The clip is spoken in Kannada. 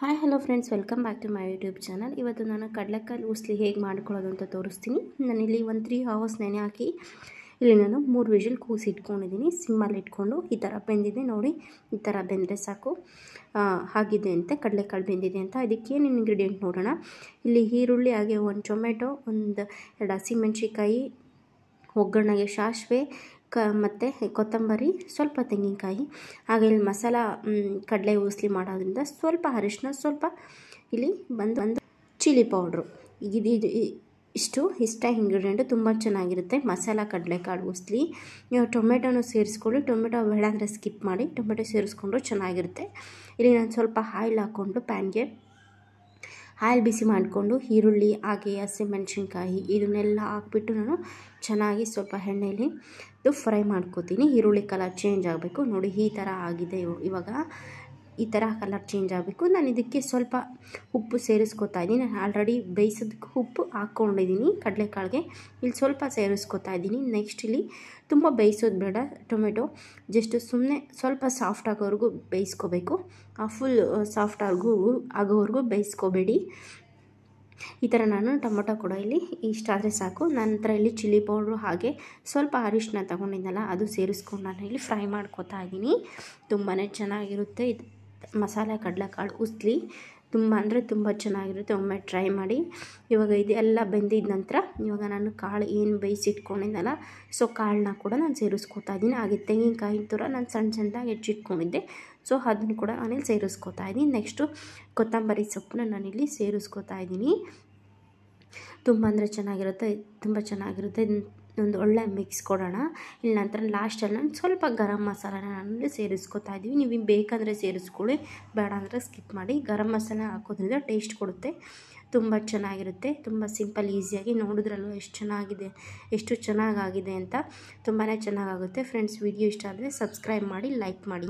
hi hello friends welcome back to my YouTube channel ಇವತ್ತು ನಾನು ಕಡಲೆಕಾಯಿ ಉಸ್ಲಿ ಹೇಗೆ ಮಾಡ್ಕೊಳ್ಳೋದು ಅಂತ ತೋರಿಸ್ತೀನಿ ನಾನಿಲ್ಲಿ ಒಂದು ತ್ರೀ ಹವರ್ಸ್ ನೆನೆ ಹಾಕಿ ಇಲ್ಲಿ ನಾನು ಮೂರು ವಿಷಲ್ ಕೂಸಿ ಇಟ್ಕೊಂಡಿದ್ದೀನಿ ಸಿಮ್ಮಲ್ಲಿ ಇಟ್ಕೊಂಡು ಈ ಥರ ಬೆಂದಿದೆ ನೋಡಿ ಈ ಥರ ಬೆಂದರೆ ಸಾಕು ಆಗಿದೆ ಅಂತ ಕಡಲೆಕಾಳು ಬೆಂದಿದೆ ಅಂತ ಅದಕ್ಕೇನು ಇಂಗ್ರೀಡಿಯೆಂಟ್ ನೋಡೋಣ ಇಲ್ಲಿ ಈರುಳ್ಳಿ ಹಾಗೆ ಒಂದು ಟೊಮೆಟೊ ಒಂದು ಎರಡು ಹಸಿಮೆಣ್ಸಿಕಾಯಿ ಒಗ್ಗರಣೆಗೆ ಸಾಸಿವೆ ಕ ಮತ್ತು ಕೊತ್ತಂಬರಿ ಸ್ವಲ್ಪ ತೆಂಗಿನಕಾಯಿ ಹಾಗೆ ಇಲ್ಲಿ ಮಸಾಲ ಕಡಲೆ ಉಸಲಿ ಮಾಡೋದ್ರಿಂದ ಸ್ವಲ್ಪ ಅರಿಶಿನ ಸ್ವಲ್ಪ ಇಲ್ಲಿ ಬಂದು ಬಂದು ಚಿಲ್ಲಿ ಪೌಡ್ರು ಇದು ಇಷ್ಟು ಇಷ್ಟ ಇಂಗ್ರೀಡಿಯೆಂಟು ತುಂಬ ಚೆನ್ನಾಗಿರುತ್ತೆ ಮಸಾಲ ಕಡಲೆ ಉಸ್ಲಿ ನೀವು ಟೊಮೆಟೊನು ಸೇರಿಸ್ಕೊಳ್ಳಿ ಟೊಮೆಟೊ ಬೇಡ ಸ್ಕಿಪ್ ಮಾಡಿ ಟೊಮೆಟೊ ಸೇರಿಸ್ಕೊಂಡ್ರು ಚೆನ್ನಾಗಿರುತ್ತೆ ಇಲ್ಲಿ ನಾನು ಸ್ವಲ್ಪ ಆಯಿಲ್ ಹಾಕ್ಕೊಂಡು ಪ್ಯಾನ್ಗೆ ಹಾಲು ಬಿಸಿ ಮಾಡಿಕೊಂಡು ಈರುಳ್ಳಿ ಹಾಗೆ ಹಸಿಮೆಣ್ಸಿನ್ಕಾಯಿ ಇದನ್ನೆಲ್ಲ ಹಾಕ್ಬಿಟ್ಟು ನಾನು ಚೆನ್ನಾಗಿ ಸ್ವಲ್ಪ ಎಣ್ಣೆಯಲ್ಲಿ ಫ್ರೈ ಮಾಡ್ಕೋತೀನಿ ಈರುಳ್ಳಿ ಕಲರ್ ಚೇಂಜ್ ಆಗಬೇಕು ನೋಡಿ ಈ ಥರ ಆಗಿದೆ ಇವಾಗ ಈ ಥರ ಕಲರ್ ಚೇಂಜ್ ಆಗಬೇಕು ನಾನು ಇದಕ್ಕೆ ಸ್ವಲ್ಪ ಉಪ್ಪು ಸೇರಿಸ್ಕೊತಾ ಇದ್ದೀನಿ ನಾನು ಆಲ್ರೆಡಿ ಬೇಯಿಸೋದಕ್ಕೆ ಉಪ್ಪು ಹಾಕ್ಕೊಂಡಿದ್ದೀನಿ ಕಡಲೆಕಾಳಿಗೆ ಇಲ್ಲಿ ಸ್ವಲ್ಪ ಸೇರಿಸ್ಕೊತಾ ಇದ್ದೀನಿ ನೆಕ್ಸ್ಟ್ ಇಲ್ಲಿ ತುಂಬ ಬೇಯಿಸೋದು ಬೇಡ ಟೊಮೆಟೊ ಜಸ್ಟ್ ಸುಮ್ಮನೆ ಸ್ವಲ್ಪ ಸಾಫ್ಟ್ ಆಗೋವರೆಗೂ ಬೇಯಿಸ್ಕೋಬೇಕು ಆ ಫುಲ್ ಸಾಫ್ಟ್ ಆಗೋ ಆಗೋವರೆಗೂ ಬೇಯಿಸ್ಕೋಬೇಡಿ ಈ ಥರ ನಾನು ಟೊಮೊಟೊ ಕೂಡ ಇಲ್ಲಿ ಇಷ್ಟಾದರೆ ಸಾಕು ನಂತರ ಇಲ್ಲಿ ಚಿಲ್ಲಿ ಪೌಡ್ರು ಹಾಗೆ ಸ್ವಲ್ಪ ಅರಿಶಿನ ತಗೊಂಡಿದ್ದೆನಲ್ಲ ಅದು ಸೇರಿಸ್ಕೊಂಡು ನಾನು ಇಲ್ಲಿ ಫ್ರೈ ಮಾಡ್ಕೋತಾ ಇದ್ದೀನಿ ತುಂಬಾ ಚೆನ್ನಾಗಿರುತ್ತೆ ಇದು ಮಸಾಲೆ ಕಡಲೆಕಾಳು ಉಸ್ಲಿ ತುಂಬ ಅಂದರೆ ತುಂಬ ಚೆನ್ನಾಗಿರುತ್ತೆ ಒಮ್ಮೆ ಟ್ರೈ ಮಾಡಿ ಇವಾಗ ಇದೆಲ್ಲ ಬೆಂದಿದ ನಂತರ ಇವಾಗ ನಾನು ಕಾಳು ಏನು ಬೇಯಿಸಿಟ್ಕೊಂಡಿದ್ದಲ್ಲ ಸೊ ಕಾಳನ್ನ ಕೂಡ ನಾನು ಸೇರಿಸ್ಕೊತಾ ಇದ್ದೀನಿ ಹಾಗೆ ತೆಂಗಿನಕಾಯಿ ಥರ ನಾನು ಸಣ್ಣ ಸಣ್ಣದಾಗಿ ಹೆಚ್ಚಿಟ್ಕೊಂಡಿದ್ದೆ ಸೊ ಅದನ್ನು ಕೂಡ ನಾನಿಲ್ಲಿ ಸೇರಿಸ್ಕೊತಾ ಇದ್ದೀನಿ ನೆಕ್ಸ್ಟು ಕೊತ್ತಂಬರಿ ಸೊಪ್ಪನ್ನ ನಾನಿಲ್ಲಿ ಸೇರಿಸ್ಕೊತಾ ಇದ್ದೀನಿ ತುಂಬ ಅಂದರೆ ಚೆನ್ನಾಗಿರುತ್ತೆ ತುಂಬ ಚೆನ್ನಾಗಿರುತ್ತೆ ಒಂದು ಒಳ್ಳೆ ಮಿಕ್ಸ್ ಕೊಡೋಣ ಇಲ್ಲಿ ನಂತರ ಲಾಸ್ಟಲ್ಲಿ ನಾನು ಸ್ವಲ್ಪ ಗರಂ ಮಸಾಲಾನ ನಾನು ಸೇರಿಸ್ಕೊತಾ ಇದ್ದೀವಿ ನೀವು ಬೇಕಂದರೆ ಸೇರಿಸ್ಕೊಳ್ಳಿ ಬೇಡ ಅಂದರೆ ಸ್ಕಿಪ್ ಮಾಡಿ ಗರಂ ಮಸಾಲೆ ಹಾಕೋದ್ರಿಂದ ಟೇಸ್ಟ್ ಕೊಡುತ್ತೆ ತುಂಬ ಚೆನ್ನಾಗಿರುತ್ತೆ ತುಂಬ ಸಿಂಪಲ್ ಈಸಿಯಾಗಿ ನೋಡಿದ್ರಲ್ಲೂ ಎಷ್ಟು ಚೆನ್ನಾಗಿದೆ ಎಷ್ಟು ಚೆನ್ನಾಗಾಗಿದೆ ಅಂತ ತುಂಬಾ ಚೆನ್ನಾಗಾಗುತ್ತೆ ಫ್ರೆಂಡ್ಸ್ ವಿಡಿಯೋ ಇಷ್ಟ ಆದರೆ ಸಬ್ಸ್ಕ್ರೈಬ್ ಮಾಡಿ ಲೈಕ್ ಮಾಡಿ